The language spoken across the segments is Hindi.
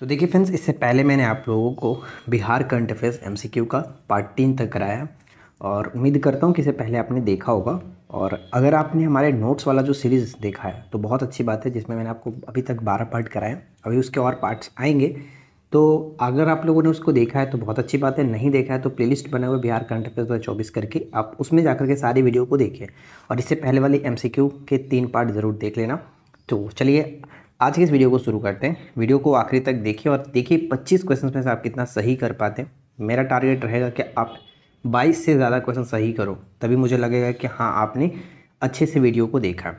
तो देखिए फ्रेंड्स इससे पहले मैंने आप लोगों को बिहार करंट अफेयर्स एमसीक्यू का पार्ट तीन तक कराया और उम्मीद करता हूँ कि इससे पहले आपने देखा होगा और अगर आपने हमारे नोट्स वाला जो सीरीज़ देखा है तो बहुत अच्छी बात है जिसमें मैंने आपको अभी तक बारह पार्ट कराए अभी उसके और पार्ट्स आएंगे तो अगर आप लोगों ने उसको देखा है तो बहुत अच्छी बात है नहीं देखा है तो प्ले लिस्ट बना हुआ बिहार करंट अफेयर्स दो चौबीस करके आप उसमें जाकर के सारी वीडियो को देखें और इससे पहले वाले एम के तीन पार्ट ज़रूर देख लेना तो चलिए आज के इस वीडियो को शुरू करते हैं वीडियो को आखिरी तक देखिए और देखिए 25 क्वेश्चन में से आप कितना सही कर पाते हैं मेरा टारगेट रहेगा कि आप 22 से ज़्यादा क्वेश्चन सही करो तभी मुझे लगेगा कि हाँ आपने अच्छे से वीडियो को देखा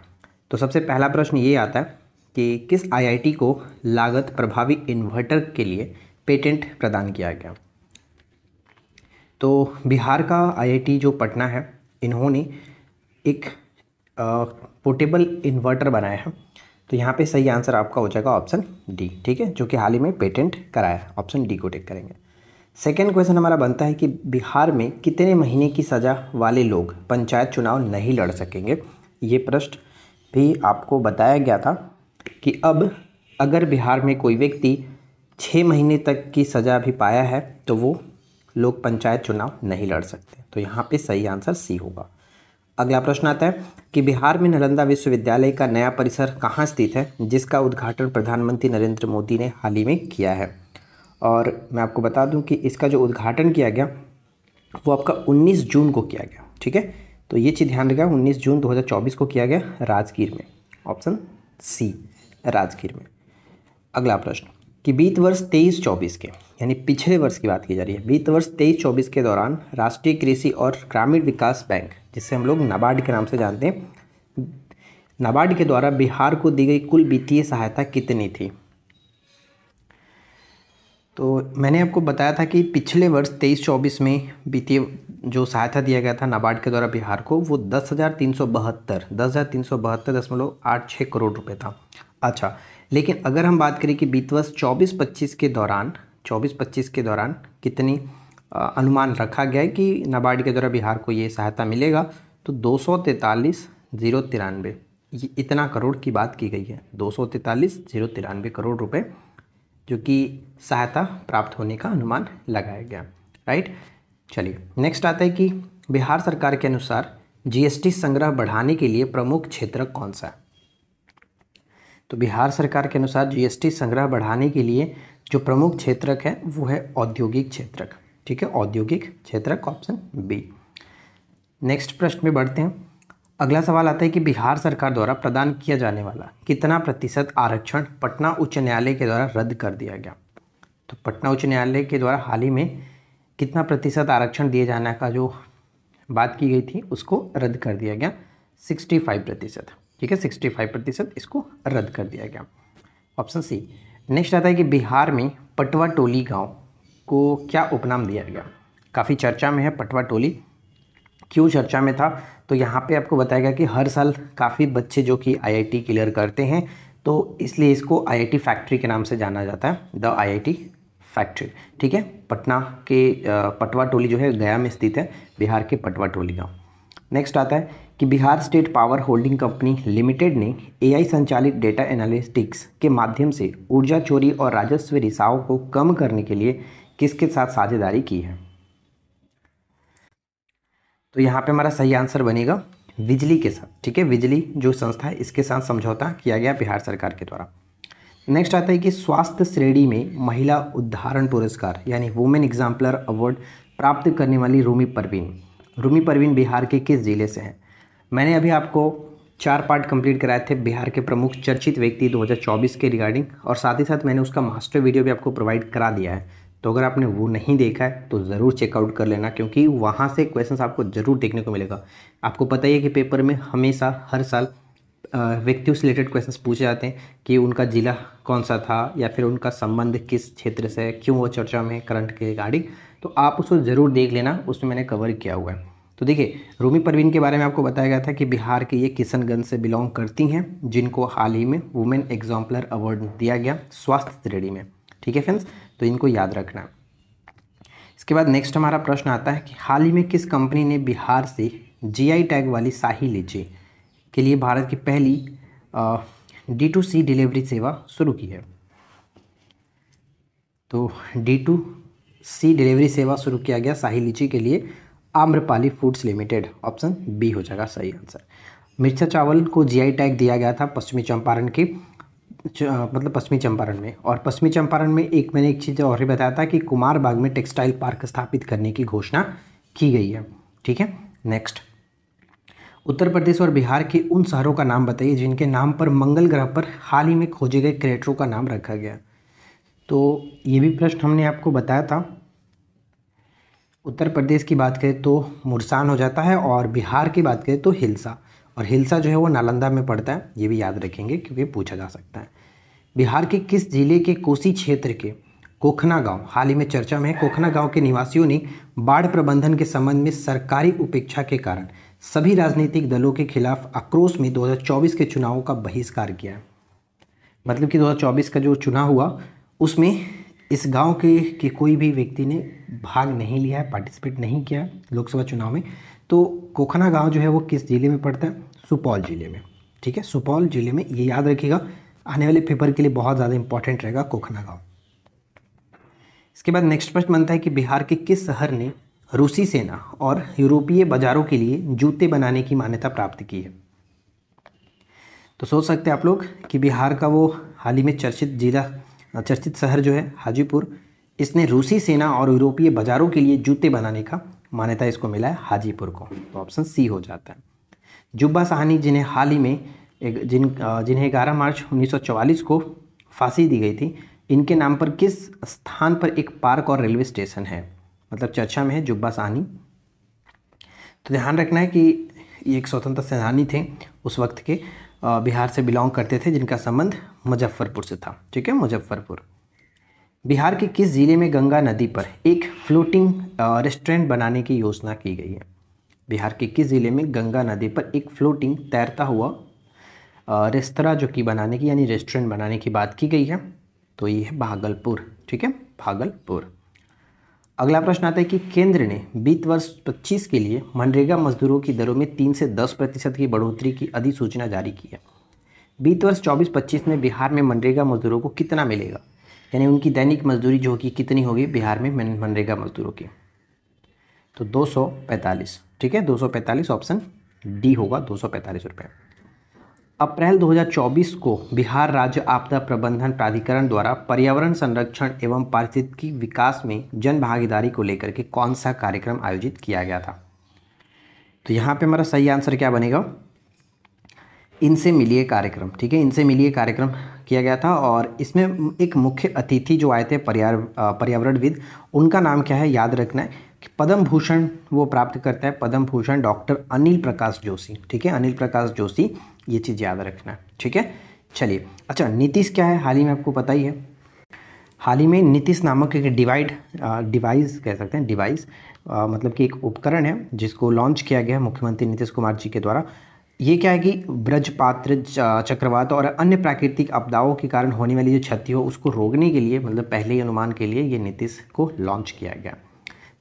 तो सबसे पहला प्रश्न ये आता है कि किस आईआईटी को लागत प्रभावी इन्वर्टर के लिए पेटेंट प्रदान किया गया तो बिहार का आईआईटी जो पटना है इन्होंने एक पोर्टेबल इन्वर्टर बनाया है तो यहाँ पे सही आंसर आपका हो जाएगा ऑप्शन डी ठीक है जो कि हाल ही में पेटेंट कराया है ऑप्शन डी को टेक करेंगे सेकेंड क्वेश्चन हमारा बनता है कि बिहार में कितने महीने की सज़ा वाले लोग पंचायत चुनाव नहीं लड़ सकेंगे ये प्रश्न भी आपको बताया गया था कि अब अगर बिहार में कोई व्यक्ति छः महीने तक की सज़ा भी पाया है तो वो लोग पंचायत चुनाव नहीं लड़ सकते तो यहाँ पे सही आंसर सी होगा अगला प्रश्न आता है कि बिहार में नालंदा विश्वविद्यालय का नया परिसर कहाँ स्थित है जिसका उद्घाटन प्रधानमंत्री नरेंद्र मोदी ने हाल ही में किया है और मैं आपको बता दूं कि इसका जो उद्घाटन किया गया वो आपका 19 जून को किया गया ठीक है तो ये चीज़ ध्यान रखा 19 जून 2024 को किया गया राजगीर में ऑप्शन सी राजगीर में अगला प्रश्न कि बीत वर्ष तेईस चौबीस के यानी पिछले वर्ष की बात की जा रही है बीत वर्ष तेईस चौबीस के दौरान राष्ट्रीय कृषि और ग्रामीण विकास बैंक जिसे हम लोग नाबार्ड के नाम से जानते हैं नाबार्ड के द्वारा बिहार को दी गई कुल वित्तीय सहायता कितनी थी तो मैंने आपको बताया था कि पिछले वर्ष तेईस चौबीस में वित्तीय जो सहायता दिया गया था नाबार्ड के द्वारा बिहार को वो दस हज़ार तीन सौ बहत्तर दस हज़ार तीन सौ बहत्तर दशमलव आठ छः करोड़ रुपए था अच्छा लेकिन अगर हम बात करें कि बीत वर्ष चौबीस पच्चीस के दौरान चौबीस पच्चीस के दौरान कितनी अनुमान रखा गया है कि नाबार्ड के द्वारा बिहार को ये सहायता मिलेगा तो दो सौ तैंतालीस जीरो तिरानवे ये इतना करोड़ की बात की गई है दो सौ तैंतालीस जीरो तिरानवे करोड़ रुपए जो कि सहायता प्राप्त होने का अनुमान लगाया गया राइट चलिए नेक्स्ट आता है कि बिहार सरकार के अनुसार जीएसटी संग्रह बढ़ाने के लिए प्रमुख क्षेत्र कौन सा है तो बिहार सरकार के अनुसार जीएसटी संग्रह बढ़ाने के लिए जो प्रमुख क्षेत्रक है वो है औद्योगिक क्षेत्रक ठीक है औद्योगिक क्षेत्रक ऑप्शन बी नेक्स्ट प्रश्न में बढ़ते हैं अगला सवाल आता है कि बिहार सरकार द्वारा प्रदान किया जाने वाला कितना प्रतिशत आरक्षण पटना उच्च न्यायालय के द्वारा रद्द कर दिया गया तो पटना उच्च न्यायालय के द्वारा हाल ही में कितना प्रतिशत आरक्षण दिए जाने का जो बात की गई थी उसको रद्द कर दिया गया 65 प्रतिशत ठीक है सिक्सटी फाइव प्रतिशत इसको रद्द कर दिया गया ऑप्शन सी नेक्स्ट आता है कि बिहार में पटवा टोली गांव को क्या उपनाम दिया गया काफ़ी चर्चा में है पटवा टोली क्यों चर्चा में था तो यहाँ पे आपको बताया गया कि हर साल काफ़ी बच्चे जो कि आईआईटी क्लियर करते हैं तो इसलिए इसको आईआईटी फैक्ट्री के नाम से जाना जाता है द आईआईटी फैक्ट्री ठीक है पटना के पटवा टोली जो है गया में स्थित है बिहार के पटवा टोली गांव नेक्स्ट आता है कि Bihar state power holding company limited ने एआई संचालित डेटा एनालिटिक्स के माध्यम से ऊर्जा चोरी और राजस्व रिसाव को कम करने के लिए किसके साथ साझेदारी की है तो यहाँ पे हमारा सही आंसर बनेगा बिजली के साथ ठीक है बिजली जो संस्था है इसके साथ समझौता किया गया बिहार सरकार के द्वारा नेक्स्ट आता है कि स्वास्थ्य श्रेणी में महिला उदाहरण पुरस्कार यानी वुमेन एग्जाम्पलर अवार्ड प्राप्त करने वाली रूमी परवीन रूमी परवीन बिहार के किस जिले से हैं मैंने अभी आपको चार पार्ट कंप्लीट कराए थे बिहार के प्रमुख चर्चित व्यक्ति 2024 के रिगार्डिंग और साथ ही साथ मैंने उसका मास्टर वीडियो भी आपको प्रोवाइड करा दिया है तो अगर आपने वो नहीं देखा है तो ज़रूर चेकआउट कर लेना क्योंकि वहाँ से क्वेश्चंस आपको ज़रूर देखने को मिलेगा आपको पता ही है कि पेपर में हमेशा हर साल व्यक्तियों से रिलेटेड क्वेश्चन पूछे जाते हैं कि उनका ज़िला कौन सा था या फिर उनका संबंध किस क्षेत्र से है क्यों वो चर्चा में करंट के रिगार्डिंग तो आप उसको ज़रूर देख लेना उसमें मैंने कवर किया हुआ है तो देखिए रूमी परवीन के बारे में आपको बताया गया था कि बिहार के ये किशनगंज से बिलोंग करती हैं जिनको हाल ही में वुमेन एग्जाम्पलर अवार्ड दिया गया स्वास्थ्य श्रेणी में ठीक है फ्रेंड्स तो इनको याद रखना इसके बाद नेक्स्ट हमारा प्रश्न आता है कि हाल ही में किस कंपनी ने बिहार से जी टैग वाली शाही लीची के लिए भारत की पहली डी टू सी डिलीवरी सेवा शुरू की है तो डी टू सी डिलीवरी सेवा शुरू किया गया शाही लीची के लिए Amrapali foods limited option B हो जाएगा सही आंसर मिर्चा चावल को जीआई टैग दिया गया था पश्चिमी चंपारण के मतलब पश्चिमी चंपारण में और पश्चिमी चंपारण में एक मैंने एक चीज़ और भी बताया था कि कुमार बाग में टेक्सटाइल पार्क स्थापित करने की घोषणा की गई है ठीक है नेक्स्ट उत्तर प्रदेश और बिहार के उन शहरों का नाम बताइए जिनके नाम पर मंगल ग्रह पर हाल ही में खोजे गए क्रेटरों का नाम रखा गया तो ये भी प्रश्न हमने आपको बताया था उत्तर प्रदेश की बात करें तो मुरसान हो जाता है और बिहार की बात करें तो हिलसा और हिलसा जो है वो नालंदा में पड़ता है ये भी याद रखेंगे क्योंकि पूछा जा सकता है बिहार के किस जिले के कोसी क्षेत्र के कोखना गांव हाल ही में चर्चा में है कोखना गांव के निवासियों ने बाढ़ प्रबंधन के संबंध में सरकारी उपेक्षा के कारण सभी राजनीतिक दलों के खिलाफ आक्रोश में 2024 के चुनावों का बहिष्कार किया है मतलब कि 2024 का जो चुनाव हुआ उसमें इस गांव के के कोई भी व्यक्ति ने भाग नहीं लिया है पार्टिसिपेट नहीं किया लोकसभा चुनाव में तो कोखना गांव जो है वो किस ज़िले में पड़ता है सुपौल ज़िले में ठीक है सुपौल ज़िले में ये याद रखिएगा आने वाले पेपर के लिए बहुत ज़्यादा इंपॉर्टेंट रहेगा कोखना गाँव इसके बाद नेक्स्ट प्रश्न बनता है कि बिहार के किस शहर ने रूसी सेना और यूरोपीय बाजारों के लिए जूते बनाने की मान्यता प्राप्त की है तो सोच सकते हैं आप लोग कि बिहार का वो हाल ही में चर्चित जिला चर्चित शहर जो है हाजीपुर इसने रूसी सेना और यूरोपीय बाजारों के लिए जूते बनाने का मान्यता इसको मिला है हाजीपुर को तो ऑप्शन सी हो जाता है जुब्बा साहनी जिन्हें हाल ही में एक जिन जिन्हें ग्यारह मार्च 1944 को फांसी दी गई थी इनके नाम पर किस स्थान पर एक पार्क और रेलवे स्टेशन है मतलब चर्चा में है जुब्बा साहनी तो ध्यान रखना है कि ये एक स्वतंत्र सेनानी थे उस वक्त के बिहार से बिलोंग करते थे जिनका संबंध मुजफ्फरपुर से था ठीक है मुजफ्फरपुर बिहार के किस ज़िले में गंगा नदी पर एक फ्लोटिंग रेस्टोरेंट बनाने की योजना की गई है बिहार के किस ज़िले में गंगा नदी पर एक फ्लोटिंग तैरता हुआ रेस्तरा जो कि बनाने की यानी रेस्टोरेंट बनाने की बात की गई है तो ये है भागलपुर ठीक है भागलपुर अगला प्रश्न आता है कि केंद्र ने वित्त वर्ष पच्चीस के लिए मनरेगा मजदूरों की दरों में तीन से दस प्रतिशत की बढ़ोतरी की अधिसूचना जारी की है बीत वर्ष चौबीस पच्चीस में बिहार में मनरेगा मजदूरों को कितना मिलेगा यानी उनकी दैनिक मजदूरी जो होगी कितनी होगी बिहार में मनरेगा मजदूरों की तो 245 ठीक है 245 ऑप्शन डी होगा दो सौ रुपये अप्रैल 2024 को बिहार राज्य आपदा प्रबंधन प्राधिकरण द्वारा पर्यावरण संरक्षण एवं पारिस्थितिकी विकास में जन भागीदारी को लेकर के कौन सा कार्यक्रम आयोजित किया गया था तो यहाँ पे हमारा सही आंसर क्या बनेगा इनसे मिलिए कार्यक्रम ठीक है इनसे मिलिए कार्यक्रम किया गया था और इसमें एक मुख्य अतिथि जो आए थे पर्याव पर्यावरणविद उनका नाम क्या है याद रखना है कि पद्म भूषण वो प्राप्त करता है पद्म भूषण डॉक्टर अनिल प्रकाश जोशी ठीक है अनिल प्रकाश जोशी ये चीज़ याद रखना ठीक है चलिए अच्छा नीतीश क्या है हाल ही में आपको पता ही है हाल ही में नीतीश नामक एक डिवाइड डिवाइस कह सकते हैं डिवाइस मतलब कि एक उपकरण है जिसको लॉन्च किया गया मुख्यमंत्री नीतीश कुमार जी के द्वारा ये क्या है कि ब्रजपात्र चक्रवात और अन्य प्राकृतिक आपदाओं के कारण होने वाली जो क्षति हो उसको रोकने के लिए मतलब पहले ही अनुमान के लिए ये नीतीश को लॉन्च किया गया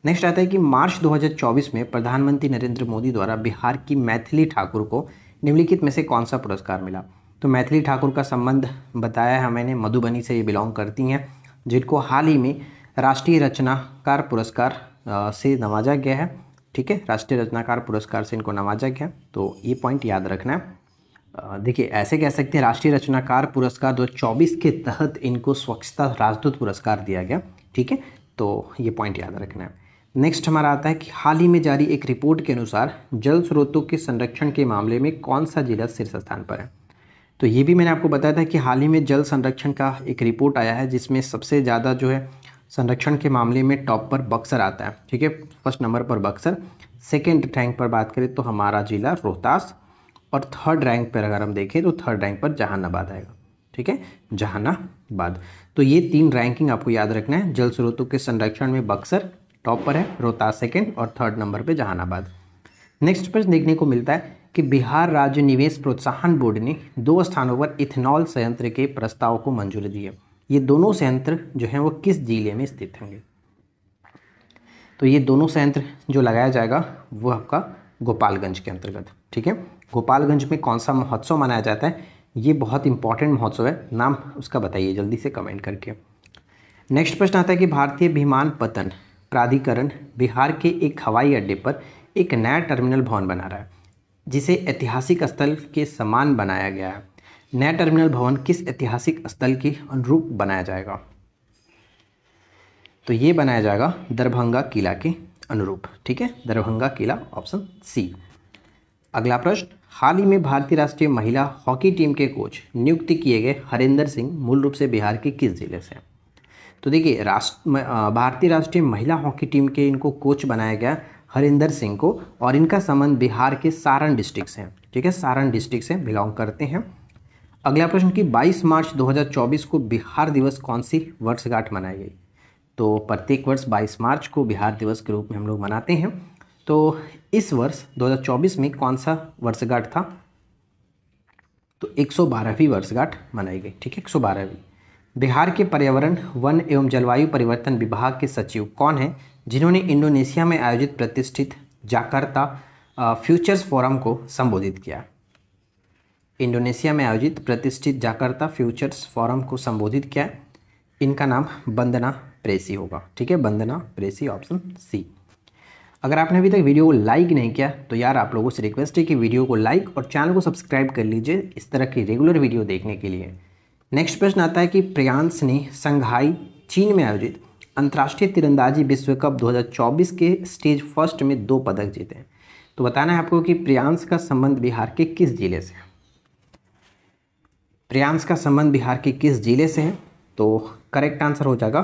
नेक्स्ट आता है कि मार्च 2024 में प्रधानमंत्री नरेंद्र मोदी द्वारा बिहार की मैथिली ठाकुर को निम्नलिखित में से कौन सा पुरस्कार मिला तो मैथिली ठाकुर का संबंध बताया है मैंने मधुबनी से ये बिलोंग करती हैं जिनको हाल ही में राष्ट्रीय रचनाकार पुरस्कार से नवाजा गया है ठीक है राष्ट्रीय रचनाकार पुरस्कार से इनको नवाजा गया तो ये पॉइंट याद रखना है देखिए ऐसे कह सकते हैं राष्ट्रीय रचनाकार पुरस्कार 2024 के तहत इनको स्वच्छता राजदूत पुरस्कार दिया गया ठीक है तो ये पॉइंट याद रखना है नेक्स्ट हमारा आता है कि हाल ही में जारी एक रिपोर्ट के अनुसार जल स्रोतों के संरक्षण के मामले में कौन सा जिला शीर्ष स्थान पर है तो ये भी मैंने आपको बताया था कि हाल ही में जल संरक्षण का एक रिपोर्ट आया है जिसमें सबसे ज़्यादा जो है संरक्षण के मामले में टॉप पर बक्सर आता है ठीक है फर्स्ट नंबर पर बक्सर सेकेंड रैंक पर बात करें तो हमारा जिला रोहतास और थर्ड रैंक पर अगर हम देखें तो थर्ड रैंक पर जहानाबाद आएगा ठीक है जहानाबाद तो ये तीन रैंकिंग आपको याद रखना है जल स्रोतों के संरक्षण में बक्सर टॉप पर है रोहतास सेकेंड और थर्ड नंबर पर जहानाबाद नेक्स्ट पर देखने को मिलता है कि बिहार राज्य निवेश प्रोत्साहन बोर्ड ने दो स्थानों पर इथेनॉल संयंत्र के प्रस्ताव को मंजूरी दी है ये दोनों संयंत्र जो हैं वो किस जिले में स्थित होंगे तो ये दोनों संयंत्र जो लगाया जाएगा वो आपका गोपालगंज के अंतर्गत ठीक है गोपालगंज में कौन सा महोत्सव मनाया जाता है ये बहुत इंपॉर्टेंट महोत्सव है नाम उसका बताइए जल्दी से कमेंट करके नेक्स्ट प्रश्न आता है कि भारतीय विमान पतन प्राधिकरण बिहार के एक हवाई अड्डे पर एक नया टर्मिनल भवन बना रहा है जिसे ऐतिहासिक स्थल के समान बनाया गया है नया टर्मिनल भवन किस ऐतिहासिक स्थल के अनुरूप बनाया जाएगा तो ये बनाया जाएगा दरभंगा किला के अनुरूप ठीक है दरभंगा किला ऑप्शन सी अगला प्रश्न हाल ही में भारतीय राष्ट्रीय महिला हॉकी टीम के कोच नियुक्त किए गए हरेंद्र सिंह मूल रूप से बिहार के किस जिले से तो देखिए राष्ट्र भारतीय राष्ट्रीय महिला हॉकी टीम के इनको कोच बनाया गया हरिंदर सिंह को और इनका संबंध बिहार के सारण डिस्ट्रिक्ट से ठीक है सारण डिस्ट्रिक्ट से बिलोंग करते हैं अगला प्रश्न कि 22 मार्च 2024 को बिहार दिवस कौन सी वर्षगांठ मनाई गई तो प्रत्येक वर्ष 22 मार्च को बिहार दिवस के रूप में हम लोग मनाते हैं तो इस वर्ष 2024 में कौन सा वर्षगांठ था तो 112वीं वर्षगांठ मनाई गई ठीक है 112वीं बिहार के पर्यावरण वन एवं जलवायु परिवर्तन विभाग के सचिव कौन हैं जिन्होंने इंडोनेशिया में आयोजित प्रतिष्ठित जाकर्ता फ्यूचर्स फोरम को संबोधित किया इंडोनेशिया में आयोजित प्रतिष्ठित जाकर्ता फ्यूचर्स फोरम को संबोधित किया इनका नाम बंदना प्रेसी होगा ठीक है बंदना प्रेसी ऑप्शन सी अगर आपने अभी तक वीडियो को लाइक नहीं किया तो यार आप लोगों से रिक्वेस्ट है कि वीडियो को लाइक और चैनल को सब्सक्राइब कर लीजिए इस तरह की रेगुलर वीडियो देखने के लिए नेक्स्ट प्रश्न आता है कि प्रियांश ने संघाई चीन में आयोजित अंतर्राष्ट्रीय तिरंदाजी विश्व कप 2024 के स्टेज फर्स्ट में दो पदक जीते हैं तो बताना है आपको कि प्रियांश का संबंध बिहार के किस जिले से रियांस का संबंध बिहार के किस जिले से है तो करेक्ट आंसर हो जाएगा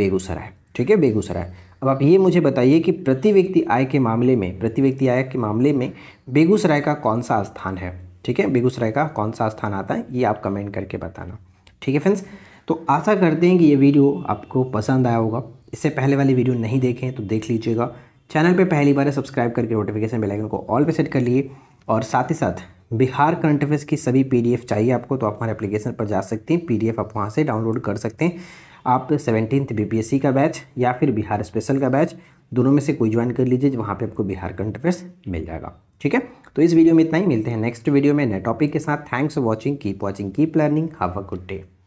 बेगूसराय ठीक है बेगूसराय अब आप ये मुझे बताइए कि प्रति व्यक्ति आय के मामले में प्रति व्यक्ति आय के मामले में बेगूसराय का कौन सा स्थान है ठीक है बेगूसराय का कौन सा स्थान आता है ये आप कमेंट करके बताना ठीक है फ्रेंड्स तो आशा करते हैं कि ये वीडियो आपको पसंद आया होगा इससे पहले वाली वीडियो नहीं देखें तो देख लीजिएगा चैनल पे पहली बार सब्सक्राइब करके नोटिफिकेशन बेलाइकन को ऑल पे सेट कर लिए और साथ ही साथ बिहार करंट अफेयर्स की सभी पीडीएफ चाहिए आपको तो आप हमारे एप्लीकेशन पर जा सकते हैं पीडीएफ आप वहाँ से डाउनलोड कर सकते हैं आप सेवनटीन्थ बीपीएससी का बैच या फिर बिहार स्पेशल का बैच दोनों में से कोई ज्वाइन कर लीजिए वहाँ पर आपको बिहार करंट अफेयर्स मिल जाएगा ठीक है तो इस वीडियो में इतना ही मिलते हैं नेक्स्ट वीडियो में नए टॉपिक के साथ thanks for watching keep watching keep learning have a good day